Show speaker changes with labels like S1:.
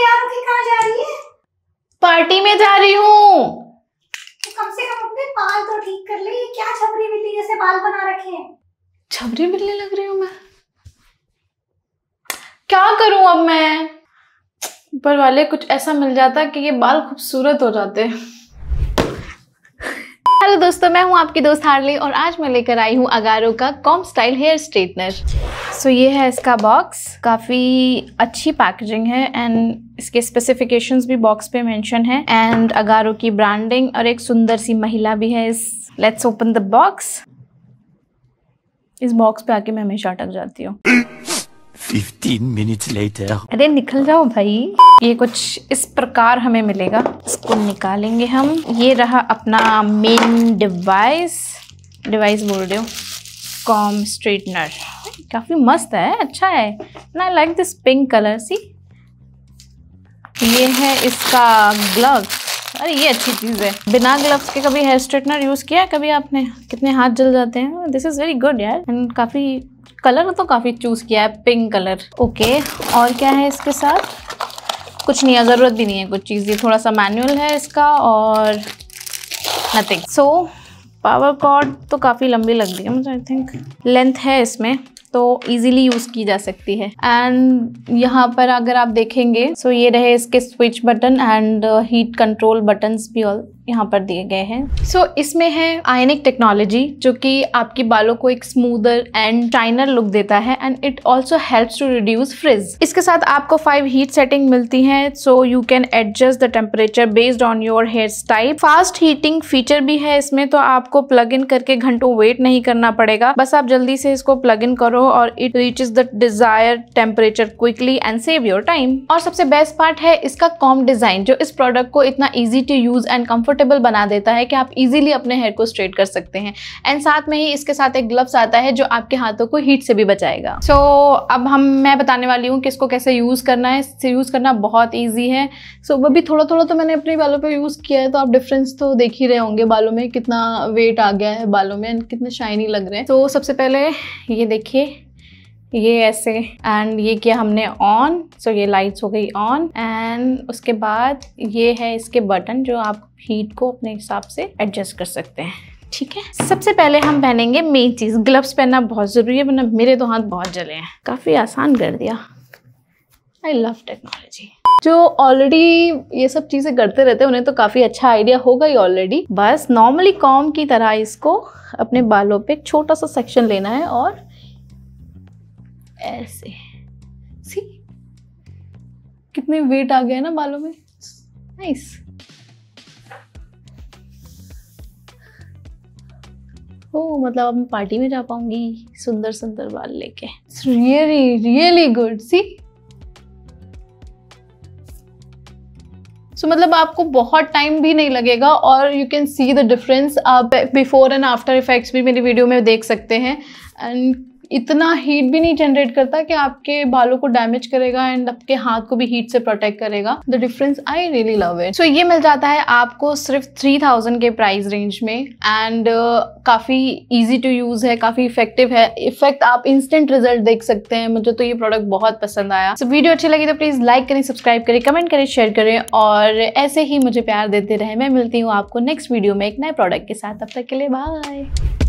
S1: तैयार होके कहाँ जा रही है पार्टी में जा रही हूँ तो कम से कम अपने बाल तो ठीक कर ले क्या छबरी बिल्ली जैसे बाल बना रखे हैं छबरी बिल्ली लग रही हूँ मैं क्या करूं अब मैं ऊपर वाले कुछ ऐसा मिल जाता कि ये बाल खूबसूरत हो जाते हेलो दोस्तों मैं हूं आपकी दोस्त हार्ली और आज मैं लेकर आई हूं अगारो का comb style hair straightener so ये है इसका बॉक्स काफ़ी अच्छी पैकेजिंग है एंड इसके स्पेसिफिकेशंस भी बॉक्स पे मेंशन है एंड अगारो की ब्रांडिंग और एक सुंदर सी महिला भी है इस लेट्स ओपन द बॉक्स इस बॉक्स पे आके मैं हमेशा अटक जाती हूँ फिफ्टीन मिनट लेटर अरे निकल जाओ भाई ये कुछ इस प्रकार हमें मिलेगा इसको निकालेंगे हम ये रहा अपना मेन डिवाइस डिवाइस बोल रहे हो कॉम स्ट्रेटनर काफ़ी मस्त है अच्छा है ना लाइक दिस पिंक कलर सी ये है इसका ग्लव अरे ये अच्छी चीज़ है बिना ग्लव्स के कभी हेयर स्ट्रेटनर यूज़ किया है कभी आपने कितने हाथ जल जाते हैं दिस इज़ वेरी गुड यार एंड काफ़ी कलर तो काफ़ी चूज़ किया है पिंक कलर ओके और क्या है इसके साथ कुछ नहीं है ज़रूरत भी नहीं है कुछ चीज़ ये थोड़ा सा मैनुअल है इसका और नथिंग सो पावर कॉर्ड तो काफ़ी लंबी लग रही है मुझे आई थिंक लेंथ है इसमें तो इजीली यूज़ की जा सकती है एंड यहाँ पर अगर आप देखेंगे सो so ये रहे इसके switch button and heat control buttons भी ऑल यहाँ पर दिए गए हैं सो so, इसमें है आयनिक टेक्नोलॉजी जो कि आपके बालों को एक स्मूदर एंड शाइनर लुक देता है and it also help to reduce frizz इसके साथ आपको फाइव हीट सेटिंग मिलती है so you can adjust the temperature based on your hair style fast heating feature भी है इसमें तो आपको प्लग इन करके घंटों वेट नहीं करना पड़ेगा बस आप जल्दी से इसको प्लग इन करो और it reach is the desire temperature quickly and save your time और सबसे बेस्ट पार्ट है इसका कॉम डिजाइन जो इस प्रोडक्ट को इतना easy to use and comfort comfortable बना देता है कि आप इजीली अपने हेयर को स्ट्रेट कर सकते हैं एंड साथ में ही इसके साथ एक ग्लव्स आता है जो आपके हाथों को हीट से भी बचाएगा सो so, अब हम मैं बताने वाली हूँ कि इसको कैसे यूज़ करना है इससे यूज़ करना बहुत ईजी है सो so, वो भी थोड़ा थोड़ा तो मैंने अपने बालों पर यूज़ किया है तो आप डिफरेंस तो देख ही रहे होंगे बालों में कितना वेट आ गया है बालों में एंड कितने शाइनी लग रहे हैं तो सबसे पहले ये देखिए ये ऐसे एंड ये किया हमने ऑन सो so ये लाइट्स हो गई ऑन एंड उसके बाद ये है इसके बटन जो आप हीट को अपने हिसाब से एडजस्ट कर सकते हैं ठीक है सबसे पहले हम पहनेंगे मेन चीज़ ग्लव्स पहनना बहुत ज़रूरी है वरना मेरे दो तो हाथ बहुत जले हैं काफ़ी आसान कर दिया आई लव टेक्नोलॉजी जो ऑलरेडी ये सब चीज़ें करते रहते हैं उन्हें तो काफ़ी अच्छा आइडिया होगा ही ऑलरेडी बस नॉर्मली कॉम की तरह इसको अपने बालों पे छोटा सा सेक्शन लेना है और ऐसे सी कितने वेट आ गया ना बालों में नाइस ओ मतलब अब मैं पार्टी में जा पाऊंगी सुंदर सुंदर बाल लेके रियली रियली गुड सी सो मतलब आपको बहुत टाइम भी नहीं लगेगा और you can see the difference आप बिफोर एंड आफ्टर इफेक्ट्स भी मेरी वीडियो में देख सकते हैं एंड इतना हीट भी नहीं जनरेट करता कि आपके बालों को डैमेज करेगा एंड आपके हाथ को भी हीट से प्रोटेक्ट करेगा the difference I really love it so ये मिल जाता है आपको सिर्फ थ्री थाउजेंड के प्राइस रेंज में एंड uh, काफ़ी ईजी टू यूज़ है काफ़ी इफेक्टिव है इफेक्ट आप इंस्टेंट रिजल्ट देख सकते हैं मुझे तो ये प्रोडक्ट बहुत पसंद आया सो so, वीडियो अच्छी लगी तो प्लीज़ लाइक करें सब्सक्राइब करें कमेंट करें शेयर करें और ऐसे ही मुझे प्यार देते रहे मैं मिलती हूँ आपको नेक्स्ट वीडियो में एक नए प्रोडक्ट के साथ तब तक के लिए बाय